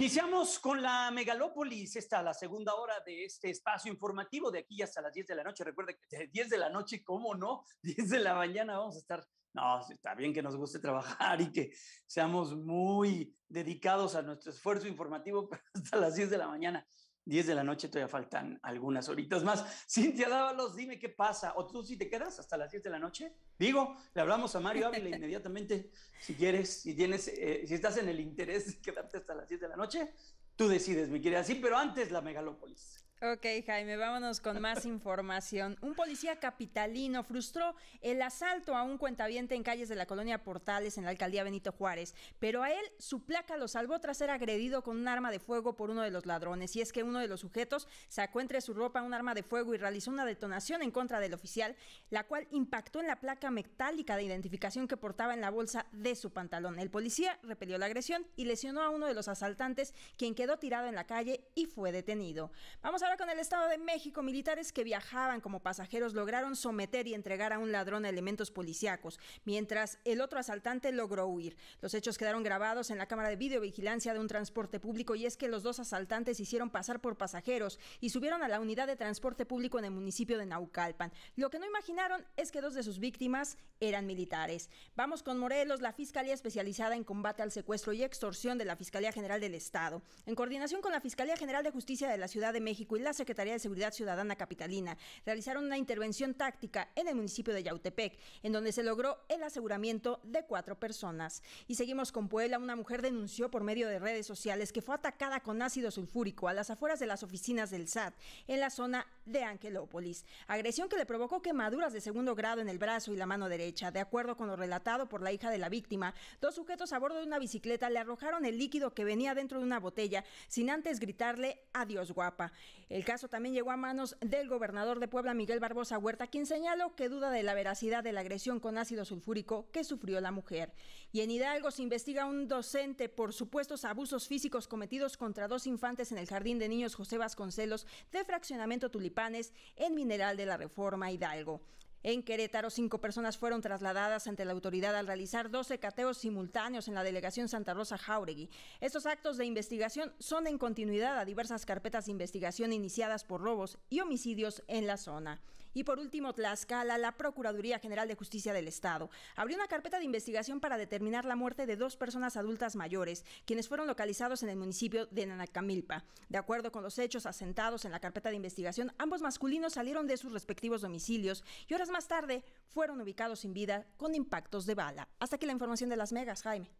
Iniciamos con la megalópolis, esta la segunda hora de este espacio informativo de aquí hasta las 10 de la noche. recuerde que 10 de la noche, ¿cómo no? 10 de la mañana vamos a estar, no, está bien que nos guste trabajar y que seamos muy dedicados a nuestro esfuerzo informativo, hasta las 10 de la mañana 10 de la noche todavía faltan algunas horitas más. Cintia Dávalos, dime qué pasa. O tú si ¿sí te quedas hasta las 10 de la noche. Digo, le hablamos a Mario Ávila inmediatamente. Si quieres, si tienes, eh, si estás en el interés de quedarte hasta las 10 de la noche, tú decides, mi querida. Sí, pero antes la megalópolis. Ok, Jaime, vámonos con más información. Un policía capitalino frustró el asalto a un cuentaviente en calles de la colonia Portales en la alcaldía Benito Juárez, pero a él su placa lo salvó tras ser agredido con un arma de fuego por uno de los ladrones. Y es que uno de los sujetos sacó entre su ropa un arma de fuego y realizó una detonación en contra del oficial, la cual impactó en la placa metálica de identificación que portaba en la bolsa de su pantalón. El policía repelió la agresión y lesionó a uno de los asaltantes, quien quedó tirado en la calle y fue detenido. Vamos a con el Estado de México, militares que viajaban como pasajeros lograron someter y entregar a un ladrón elementos policíacos, mientras el otro asaltante logró huir. Los hechos quedaron grabados en la cámara de videovigilancia de un transporte público y es que los dos asaltantes hicieron pasar por pasajeros y subieron a la unidad de transporte público en el municipio de Naucalpan. Lo que no imaginaron es que dos de sus víctimas eran militares. Vamos con Morelos, la Fiscalía Especializada en Combate al Secuestro y Extorsión de la Fiscalía General del Estado. En coordinación con la Fiscalía General de Justicia de la Ciudad de México y la Secretaría de Seguridad Ciudadana Capitalina realizaron una intervención táctica en el municipio de Yautepec, en donde se logró el aseguramiento de cuatro personas. Y seguimos con Puebla. Una mujer denunció por medio de redes sociales que fue atacada con ácido sulfúrico a las afueras de las oficinas del SAT, en la zona de Angelópolis. Agresión que le provocó quemaduras de segundo grado en el brazo y la mano derecha. De acuerdo con lo relatado por la hija de la víctima, dos sujetos a bordo de una bicicleta le arrojaron el líquido que venía dentro de una botella sin antes gritarle adiós guapa. El caso también llegó a manos del gobernador de Puebla, Miguel Barbosa Huerta, quien señaló que duda de la veracidad de la agresión con ácido sulfúrico que sufrió la mujer. Y en Hidalgo se investiga un docente por supuestos abusos físicos cometidos contra dos infantes en el Jardín de Niños José Vasconcelos de Fraccionamiento Tulipanes en Mineral de la Reforma Hidalgo. En Querétaro, cinco personas fueron trasladadas ante la autoridad al realizar 12 cateos simultáneos en la delegación Santa Rosa Jauregui. Estos actos de investigación son en continuidad a diversas carpetas de investigación iniciadas por robos y homicidios en la zona. Y por último, Tlaxcala, la Procuraduría General de Justicia del Estado abrió una carpeta de investigación para determinar la muerte de dos personas adultas mayores, quienes fueron localizados en el municipio de Nanacamilpa. De acuerdo con los hechos asentados en la carpeta de investigación, ambos masculinos salieron de sus respectivos domicilios y horas más tarde fueron ubicados sin vida con impactos de bala. Hasta aquí la información de las megas, Jaime.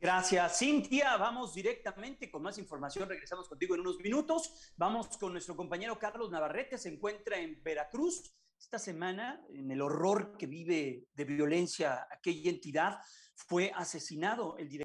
Gracias, Cintia. Vamos directamente con más información. Regresamos contigo en unos minutos. Vamos con nuestro compañero Carlos Navarrete. Se encuentra en Veracruz esta semana, en el horror que vive de violencia aquella entidad. Fue asesinado el director.